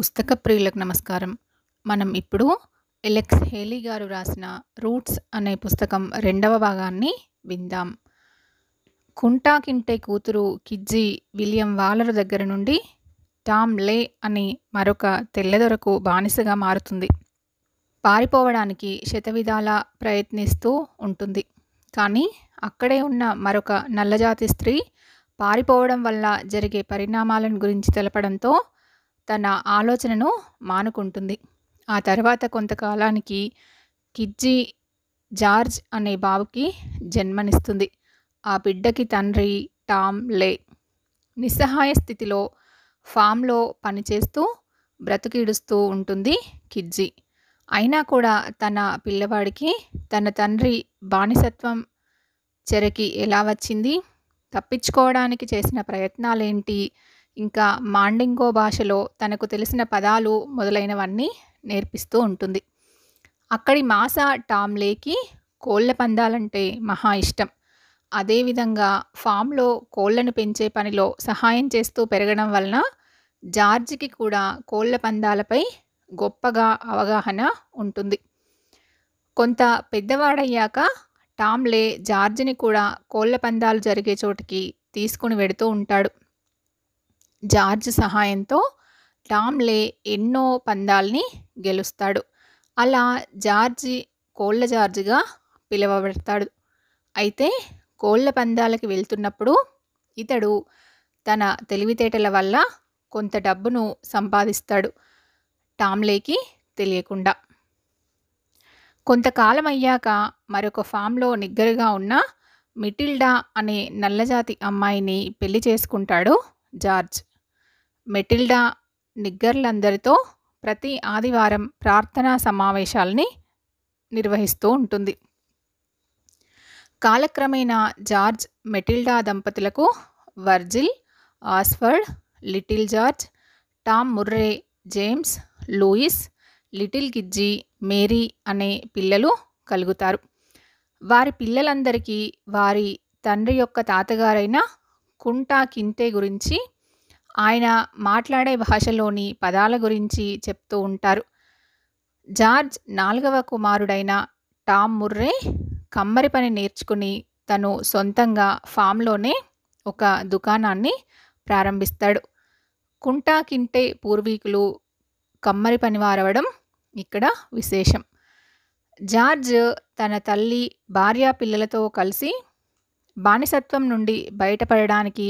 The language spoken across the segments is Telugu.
పుస్తక ప్రియులకు నమస్కారం మనం ఇప్పుడు ఎలెక్స్ హేలీ గారు రాసిన రూట్స్ అనే పుస్తకం రెండవ భాగాన్ని విందాం కుంటాకింటే కూతురు కిజ్జి విలియం వాలరు దగ్గర నుండి టామ్ లే అని మరొక తెల్లదొరకు బానిసగా మారుతుంది పారిపోవడానికి శతవిధాల ప్రయత్నిస్తూ ఉంటుంది కానీ అక్కడే ఉన్న మరొక నల్లజాతి స్త్రీ పారిపోవడం వల్ల జరిగే పరిణామాలను గురించి తెలపడంతో తన ఆలోచనను మానుకుంటుంది ఆ తర్వాత కొంతకాలానికి కిజ్జి జార్జ్ అనే బాబుకి జన్మనిస్తుంది ఆ బిడ్డకి తండ్రి టామ్ లే నిస్సహాయ స్థితిలో ఫామ్లో పనిచేస్తూ బ్రతికిడుస్తూ ఉంటుంది కిజ్జి అయినా కూడా తన పిల్లవాడికి తన తండ్రి బానిసత్వం చెరకి ఎలా వచ్చింది తప్పించుకోవడానికి చేసిన ప్రయత్నాలేంటి ఇంకా మాండింగో భాషలో తనకు తెలిసిన పదాలు మొదలైనవన్నీ నేర్పిస్తూ ఉంటుంది అక్కడి మాస టామ్లేకి కోళ్ళ పందాలంటే మహా ఇష్టం అదేవిధంగా ఫామ్లో కోళ్లను పెంచే పనిలో సహాయం చేస్తూ పెరగడం వలన జార్జికి కూడా కోళ్ల పందాలపై గొప్పగా అవగాహన ఉంటుంది కొంత పెద్దవాడయ్యాక టామ్లే జార్జిని కూడా కోళ్ల పందాలు జరిగే చోటికి తీసుకుని వెడుతూ ఉంటాడు జార్జ్ సహాయంతో టామ్లే ఎన్నో పందాల్ని గెలుస్తాడు అలా జార్జి కోళ్ళ జార్జిగా పిలువబడతాడు అయితే కోళ్ళ పందాలకి వెళ్తున్నప్పుడు ఇతడు తన తెలివితేటల వల్ల కొంత డబ్బును సంపాదిస్తాడు టామ్లేకి తెలియకుండా కొంతకాలం అయ్యాక మరొక ఫామ్లో నిగ్గరగా ఉన్న మిటిల్డా అనే నల్లజాతి అమ్మాయిని పెళ్లి చేసుకుంటాడు జార్జ్ మెటిల్డా నిగ్గర్లందరితో ప్రతి ఆదివారం ప్రార్థనా సమావేశాల్ని నిర్వహిస్తూ ఉంటుంది కాలక్రమేణా జార్జ్ మెటిల్డా దంపతులకు Virgil Ausford Little George Tom Murray James Louis Little Gizzy Mary అనే పిల్లలు కలుగుతారు వారి పిల్లలందరికీ వారి తండ్రి యొక్క తాతగారైన కుంటా కింటే గురించి ఆయన మాట్లాడే భాషలోని పదాల గురించి చెప్తూ ఉంటారు జార్జ్ నాలుగవ కుమారుడైన టామ్ ముర్రే కమ్మరి పని నేర్చుకుని తను సొంతంగా ఫామ్లోనే ఒక దుకాణాన్ని ప్రారంభిస్తాడు కుంటా కింటే పూర్వీకులు కమ్మరి పని వారవడం ఇక్కడ విశేషం జార్జ్ తన తల్లి భార్య పిల్లలతో కలిసి బానిసత్వం నుండి బయటపడడానికి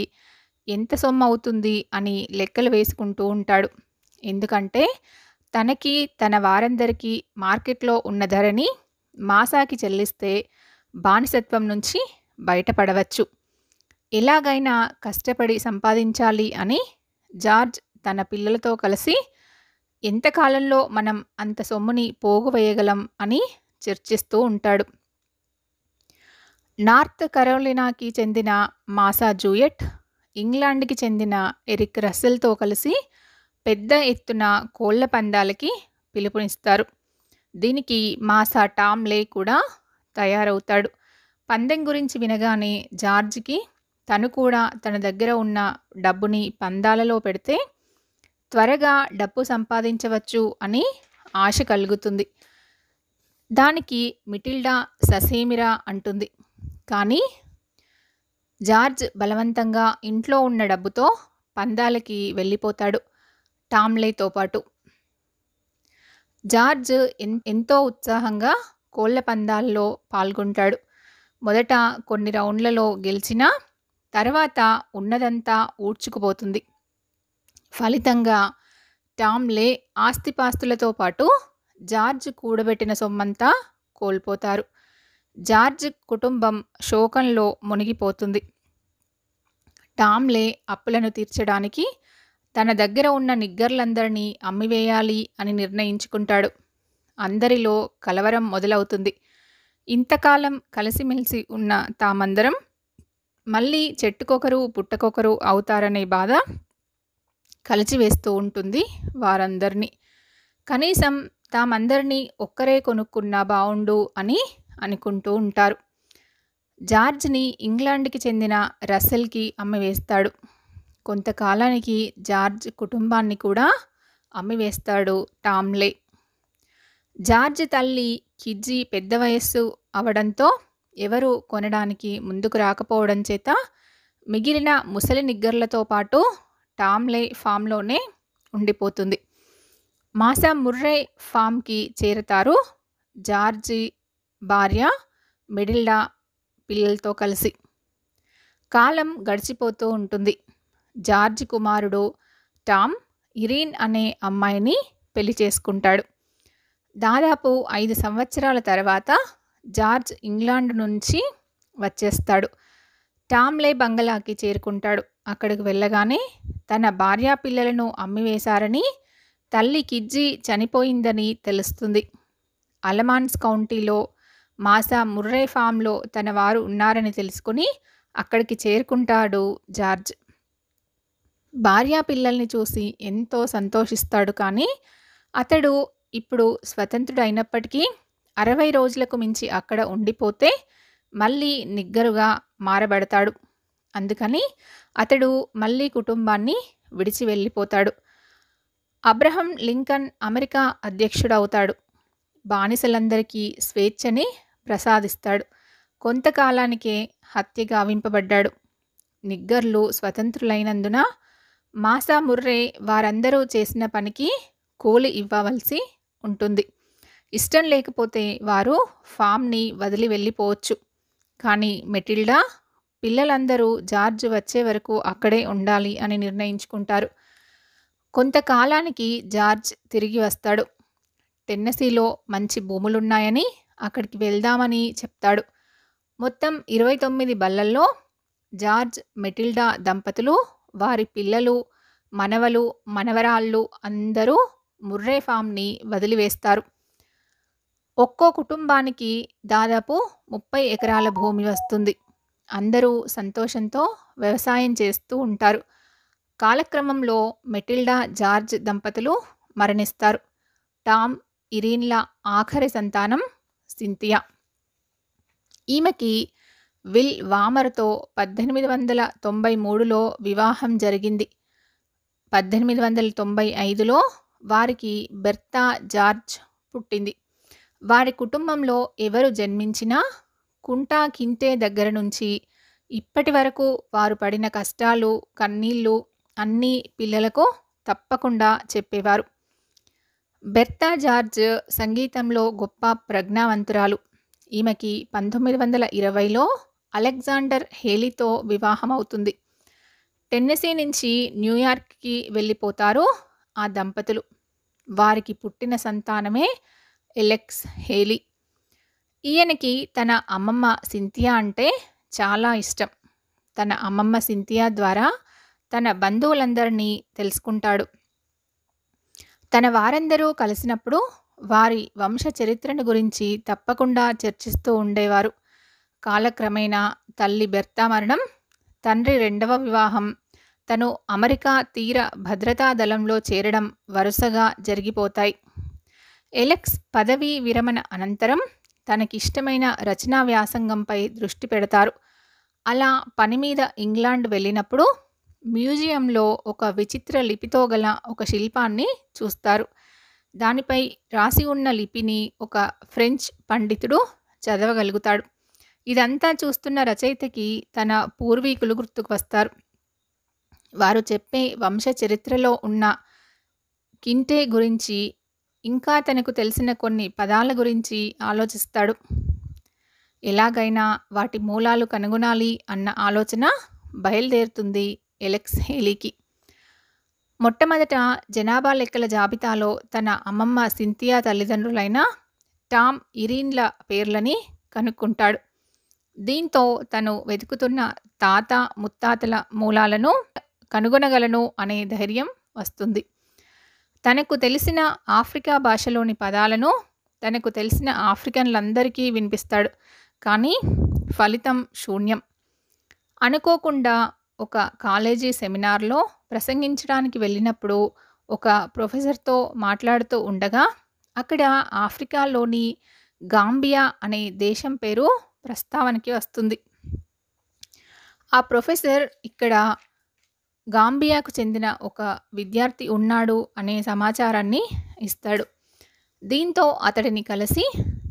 ఎంత సొమ్ము అవుతుంది అని లెక్కలు వేసుకుంటూ ఉంటాడు ఎందుకంటే తనకి తన వారందరికీ మార్కెట్లో ఉన్న ధరని మాసాకి చెల్లిస్తే బానిసత్వం నుంచి బయటపడవచ్చు ఎలాగైనా కష్టపడి సంపాదించాలి అని జార్జ్ తన పిల్లలతో కలిసి ఎంతకాలంలో మనం అంత సొమ్ముని పోగువేయగలం అని చర్చిస్తూ ఉంటాడు నార్త్ కరోలినాకి చెందిన మాసా జూయట్ ఇంగ్లాండ్కి చెందిన ఎరిక్ రస్సెల్తో కలిసి పెద్ద ఎత్తున కోళ్ల పందాలకి పిలుపునిస్తారు దీనికి మాసా టామ్ లే కూడా తయారవుతాడు పందెం గురించి వినగానే జార్జ్కి తను కూడా తన దగ్గర ఉన్న డబ్బుని పందాలలో పెడితే త్వరగా డబ్బు సంపాదించవచ్చు అని ఆశ కలుగుతుంది దానికి మిటిల్డా ససేమిరా అంటుంది కానీ జార్జ్ బలవంతంగా ఇంట్లో ఉన్న డబ్బుతో పందాలకి వెళ్ళిపోతాడు టామ్లేతో పాటు జార్జ్ ఎంతో ఉత్సాహంగా కోళ్ళ పందాల్లో పాల్గొంటాడు మొదట కొన్ని రౌండ్లలో గెలిచినా తర్వాత ఉన్నదంతా ఊడ్చుకుపోతుంది ఫలితంగా టామ్లే ఆస్తిపాస్తులతో పాటు జార్జ్ కూడబెట్టిన సొమ్మంతా కోల్పోతారు జార్జ్ కుటుంబం శోకంలో మునిగిపోతుంది టామ్లే అప్పులను తీర్చడానికి తన దగ్గర ఉన్న నిగ్గర్లందరినీ అమ్మివేయాలి అని నిర్ణయించుకుంటాడు అందరిలో కలవరం మొదలవుతుంది ఇంతకాలం కలిసిమెలిసి ఉన్న తామందరం మళ్ళీ చెట్టుకొకరు పుట్టకొకరు అవుతారనే బాధ కలిచివేస్తూ ఉంటుంది వారందరినీ కనీసం తామందరినీ ఒక్కరే కొనుక్కున్నా బావుండు అని అనుకుంటూ ఉంటారు జార్జ్ని ఇంగ్లాండ్కి చెందిన రసెల్కి అమ్మివేస్తాడు కొంతకాలానికి జార్జ్ కుటుంబాన్ని కూడా అమ్మివేస్తాడు టామ్లే జార్జ్ తల్లి కిజ్జి పెద్ద వయస్సు అవడంతో ఎవరు కొనడానికి ముందుకు రాకపోవడం చేత మిగిలిన ముసలి నిగ్గర్లతో పాటు టామ్లే ఫామ్లోనే ఉండిపోతుంది మాసా ముర్రే ఫామ్కి చేరతారు జార్జి భార్య మిడిల్డా పిల్లలతో కలిసి కాలం గడిచిపోతూ ఉంటుంది జార్జ్ కుమారుడు టామ్ ఇరీన్ అనే అమ్మాయిని పెళ్లి చేసుకుంటాడు దాదాపు ఐదు సంవత్సరాల తర్వాత జార్జ్ ఇంగ్లాండ్ నుంచి వచ్చేస్తాడు టామ్లే బంగళాకి చేరుకుంటాడు అక్కడికి వెళ్ళగానే తన భార్యా పిల్లలను అమ్మివేశారని తల్లి కిజ్జి చనిపోయిందని తెలుస్తుంది అలమాన్స్ కౌంటీలో మాసా ముర్రే ఫామ్లో తన వారు ఉన్నారని తెలుసుకుని అక్కడికి చేరుకుంటాడు జార్జ్ భార్యా పిల్లల్ని చూసి ఎంతో సంతోషిస్తాడు కానీ అతడు ఇప్పుడు స్వతంత్రుడైనప్పటికీ అరవై రోజులకు మించి అక్కడ ఉండిపోతే మళ్ళీ నిగ్గరుగా మారబడతాడు అందుకని అతడు మళ్ళీ కుటుంబాన్ని విడిచి వెళ్ళిపోతాడు అబ్రహం లింకన్ అమెరికా అధ్యక్షుడవుతాడు బానిసలందరికీ స్వేచ్ఛని ప్రసాదిస్తాడు కొంతకాలానికే హత్య గావింపబడ్డాడు నిగ్గర్లు స్వతంత్రులైనందున మాసా ముర్రే వారందరూ చేసిన పనికి కూలి ఇవ్వవలసి ఉంటుంది ఇష్టం లేకపోతే వారు ఫామ్ని వదిలి వెళ్ళిపోవచ్చు కానీ మెటిల్డా పిల్లలందరూ జార్జ్ వచ్చే వరకు అక్కడే ఉండాలి అని నిర్ణయించుకుంటారు కొంతకాలానికి జార్జ్ తిరిగి వస్తాడు టెన్నసీలో మంచి భూములున్నాయని అక్కడికి వెళ్దామని చెప్తాడు మొత్తం ఇరవై తొమ్మిది బల్లల్లో జార్జ్ మెటిల్డా దంపతులు వారి పిల్లలు మనవలు మనవరాళ్ళు అందరూ ముర్రే ఫామ్ని వదిలివేస్తారు ఒక్కో కుటుంబానికి దాదాపు ముప్పై ఎకరాల భూమి వస్తుంది అందరూ సంతోషంతో వ్యవసాయం చేస్తూ ఉంటారు కాలక్రమంలో మెటిల్డా జార్జ్ దంపతులు మరణిస్తారు టామ్ ఇరీన్ల ఆఖరి సంతానం సింథియా ఈమెకి విల్ వామర్తో పద్దెనిమిది వందల తొంభై మూడులో వివాహం జరిగింది పద్దెనిమిది వందల తొంభై ఐదులో వారికి బెర్తా జార్జ్ పుట్టింది వారి కుటుంబంలో ఎవరు జన్మించినా కుంటా కింటే దగ్గర నుంచి ఇప్పటి వరకు వారు పడిన కష్టాలు కన్నీళ్ళు అన్నీ పిల్లలకు తప్పకుండా చెప్పేవారు బెర్తా జార్జ్ సంగీతంలో గొప్ప ప్రజ్ఞావంతురాలు ఈమెకి పంతొమ్మిది వందల ఇరవైలో అలెగ్జాండర్ హేలీతో వివాహం అవుతుంది టెన్నెసీ నుంచి న్యూయార్క్కి వెళ్ళిపోతారు ఆ దంపతులు వారికి పుట్టిన సంతానమే ఎలెక్స్ హేలీ ఈయనకి తన అమ్మమ్మ సింథియా అంటే చాలా ఇష్టం తన అమ్మమ్మ సింథియా ద్వారా తన బంధువులందరినీ తెలుసుకుంటాడు తన వారందరూ కలిసినప్పుడు వారి వంశ చరిత్రను గురించి తప్పకుండా చర్చిస్తూ ఉండేవారు కాలక్రమేణా తల్లి బెర్తా మరణం తండ్రి రెండవ వివాహం తను అమెరికా తీర భద్రతా దళంలో చేరడం వరుసగా జరిగిపోతాయి ఎలెక్స్ పదవీ విరమణ అనంతరం తనకిష్టమైన రచనా వ్యాసంగంపై దృష్టి పెడతారు అలా పని మీద ఇంగ్లాండ్ వెళ్ళినప్పుడు మ్యూజియంలో ఒక విచిత్ర లిపితో గల ఒక శిల్పాన్ని చూస్తారు దానిపై రాసి ఉన్న లిపిని ఒక ఫ్రెంచ్ పండితుడు చదవగలుగుతాడు ఇదంతా చూస్తున్న రచయితకి తన పూర్వీకులు గుర్తుకు వస్తారు వారు చెప్పే వంశ చరిత్రలో ఉన్న కింటే గురించి ఇంకా తనకు తెలిసిన కొన్ని పదాల గురించి ఆలోచిస్తాడు ఎలాగైనా వాటి మూలాలు కనుగొనాలి అన్న ఆలోచన బయలుదేరుతుంది ఎలెక్స్ హేలీకి మొట్టమొదట జనాభా లెక్కల జాబితాలో తన అమ్మమ్మ సింథియా తల్లిదండ్రులైన టామ్ ఇరీన్ల పేర్లని కనుక్కుంటాడు దీంతో తను వెతుకుతున్న తాత ముత్తాతల మూలాలను కనుగొనగలను అనే ధైర్యం వస్తుంది తనకు తెలిసిన ఆఫ్రికా భాషలోని పదాలను తనకు తెలిసిన ఆఫ్రికన్లందరికీ వినిపిస్తాడు కానీ ఫలితం శూన్యం అనుకోకుండా ఒక కాలేజీ సెమినార్లో ప్రసంగించడానికి వెళ్ళినప్పుడు ఒక ప్రొఫెసర్తో మాట్లాడుతూ ఉండగా అక్కడ ఆఫ్రికాలోని గాంబియా అనే దేశం పేరు ప్రస్తావనకి వస్తుంది ఆ ప్రొఫెసర్ ఇక్కడ గాంబియాకు చెందిన ఒక విద్యార్థి ఉన్నాడు అనే సమాచారాన్ని ఇస్తాడు దీంతో అతడిని కలిసి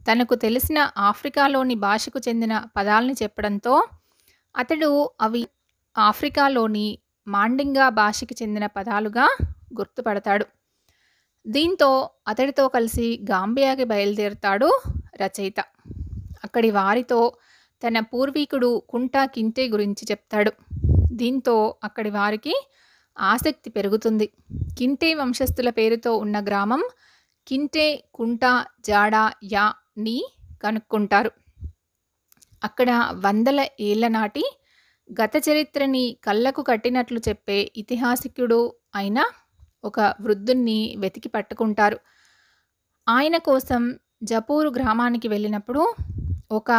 తనకు తెలిసిన ఆఫ్రికాలోని భాషకు చెందిన పదాలని చెప్పడంతో అతడు అవి ఆఫ్రికాలోని మాండింగా భాషకి చెందిన పదాలుగా గుర్తుపడతాడు దీంతో అతడితో కలిసి గాంబియాకి బయలుదేరుతాడు రచయిత అక్కడి వారితో తన పూర్వీకుడు కుంటా కింటే గురించి చెప్తాడు దీంతో అక్కడి వారికి ఆసక్తి పెరుగుతుంది కింటే వంశస్థుల పేరుతో ఉన్న గ్రామం కింటే కుంటా జాడా యా ని కనుక్కుంటారు అక్కడ వందల ఏళ్ళ నాటి గత చరిత్రని కళ్ళకు కట్టినట్లు చెప్పే ఇతిహాసికుడు అయిన ఒక వృద్ధుణ్ణి వెతికి పట్టుకుంటారు ఆయన కోసం జపూరు గ్రామానికి వెళ్ళినప్పుడు ఒక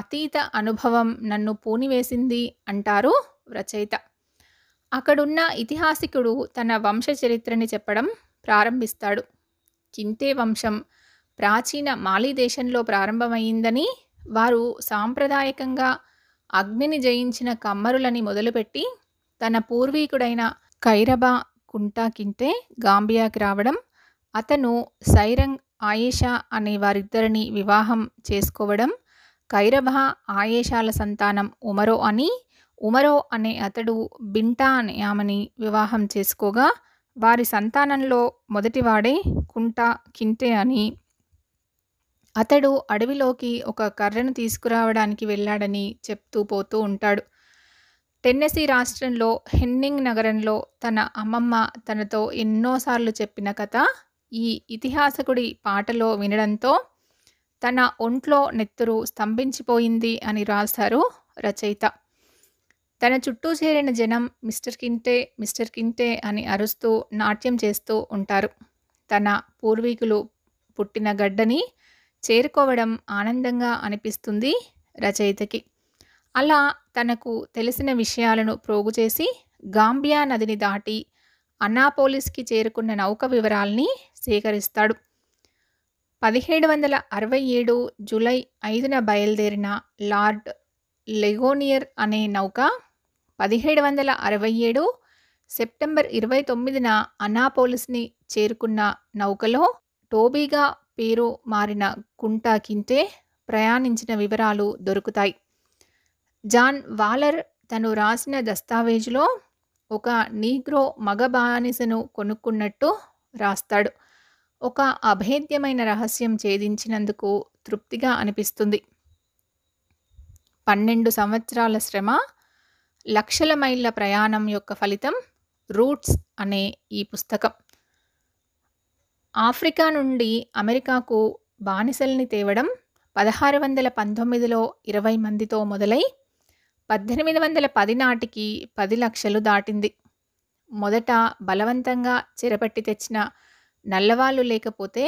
అతీత అనుభవం నన్ను పూనివేసింది అంటారు రచయిత అక్కడున్న ఇతిహాసికుడు తన వంశ చరిత్రని చెప్పడం ప్రారంభిస్తాడు చింతే వంశం ప్రాచీన మాలి దేశంలో ప్రారంభమైందని వారు సాంప్రదాయకంగా అగ్నిని జయించిన కమ్మరులని మొదలుపెట్టి తన పూర్వీకుడైన కైరబా కింటే గాంబియాకి రావడం అతను సైరంగ్ ఆయేషా అనే వారిద్దరిని వివాహం చేసుకోవడం కైరబా ఆయేషాల సంతానం ఉమరో అని ఉమరో అనే అతడు బింటా అనే ఆమెని వివాహం చేసుకోగా వారి సంతానంలో మొదటివాడే కుంటా కింటే అని అతడు అడవిలోకి ఒక కర్రను తీసుకురావడానికి వెళ్ళాడని చెప్తూ పోతూ ఉంటాడు టెన్నెసీ రాష్ట్రంలో హెన్నింగ్ నగరంలో తన అమ్మమ్మ తనతో ఎన్నోసార్లు చెప్పిన కథ ఈ ఇతిహాసకుడి పాటలో వినడంతో తన ఒంట్లో నెత్తురు స్తంభించిపోయింది అని రాశారు రచయిత తన చుట్టూ చేరిన జనం మిస్టర్ కింటే మిస్టర్ కింటే అని అరుస్తూ నాట్యం చేస్తూ ఉంటారు తన పూర్వీకులు పుట్టిన గడ్డని చేరుకోవడం ఆనందంగా అనిపిస్తుంది రచయితకి అలా తనకు తెలిసిన విషయాలను ప్రోగు చేసి గాంబియా నదిని దాటి అన్నాపోలిస్కి చేరుకున్న నౌక వివరాల్ని సేకరిస్తాడు పదిహేడు వందల అరవై ఏడు జూలై ఐదున బయలుదేరిన లార్డ్ లెగోనియర్ అనే నౌక పదిహేడు వందల అరవై ఏడు సెప్టెంబర్ ఇరవై తొమ్మిదిన అన్నాపోలిస్ని చేరుకున్న నౌకలో టోబీగా పేరు మారిన కుంటా కింటే ప్రయాణించిన వివరాలు దొరుకుతాయి జాన్ వాలర్ తను రాసిన దస్తావేజులో ఒక నీగ్రో మగ బానిసను కొనుక్కున్నట్టు రాస్తాడు ఒక అభేద్యమైన రహస్యం ఛేదించినందుకు తృప్తిగా అనిపిస్తుంది పన్నెండు సంవత్సరాల శ్రమ లక్షల మైళ్ళ ప్రయాణం యొక్క ఫలితం రూట్స్ అనే ఈ పుస్తకం ఆఫ్రికా నుండి అమెరికాకు బానిసల్ని తేవడం పదహారు వందల పంతొమ్మిదిలో ఇరవై మందితో మొదలై పద్దెనిమిది వందల పది నాటికి పది లక్షలు దాటింది మొదట బలవంతంగా చెరపట్టి తెచ్చిన నల్లవాళ్ళు లేకపోతే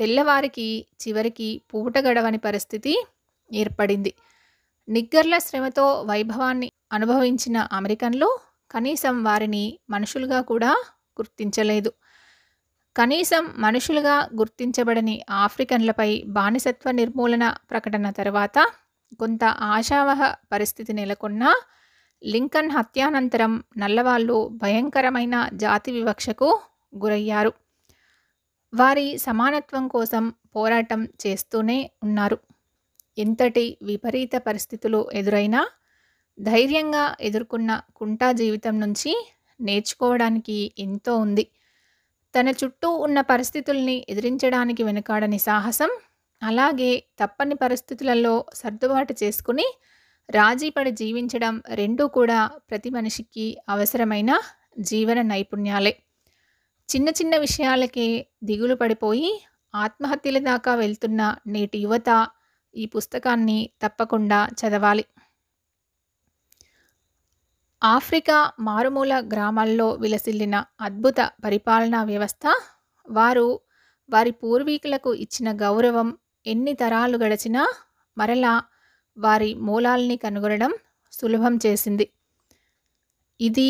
తెల్లవారికి చివరికి పూట గడవని పరిస్థితి ఏర్పడింది నిగ్గర్ల శ్రమతో వైభవాన్ని అనుభవించిన అమెరికన్లు కనీసం వారిని మనుషులుగా కూడా గుర్తించలేదు కనీసం మనుషులుగా గుర్తించబడని ఆఫ్రికన్లపై బానిసత్వ నిర్మూలన ప్రకటన తర్వాత కొంత ఆశావహ పరిస్థితి నెలకొన్నా లింకన్ హత్యానంతరం నల్లవాళ్ళు భయంకరమైన జాతి వివక్షకు గురయ్యారు వారి సమానత్వం కోసం పోరాటం చేస్తూనే ఉన్నారు ఎంతటి విపరీత పరిస్థితులు ఎదురైనా ధైర్యంగా ఎదుర్కొన్న కుంటా జీవితం నుంచి నేర్చుకోవడానికి ఎంతో ఉంది తన చుట్టూ ఉన్న పరిస్థితుల్ని ఎదిరించడానికి వెనుకాడని సాహసం అలాగే తప్పని పరిస్థితులలో సర్దుబాటు చేసుకుని రాజీపడి జీవించడం రెండూ కూడా ప్రతి మనిషికి అవసరమైన జీవన నైపుణ్యాలే చిన్న చిన్న విషయాలకే దిగులు పడిపోయి ఆత్మహత్యల దాకా వెళ్తున్న నేటి యువత ఈ పుస్తకాన్ని తప్పకుండా చదవాలి ఆఫ్రికా మారుమూల గ్రామాల్లో విలసిల్లిన అద్భుత పరిపాలనా వ్యవస్థ వారు వారి పూర్వీకులకు ఇచ్చిన గౌరవం ఎన్ని తరాలు గడిచినా మరలా వారి మూలాల్ని కనుగొనడం సులభం చేసింది ఇది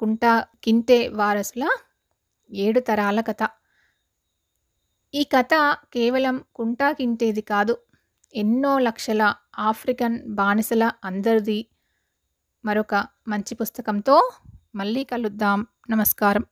కుంటా కింటే వారసుల ఏడు తరాల కథ ఈ కథ కేవలం కుంటా కింటేది కాదు ఎన్నో లక్షల ఆఫ్రికన్ బానిసల అందరిది మరొక మంచి పుస్తకంతో మళ్ళీ కలుద్దాం నమస్కారం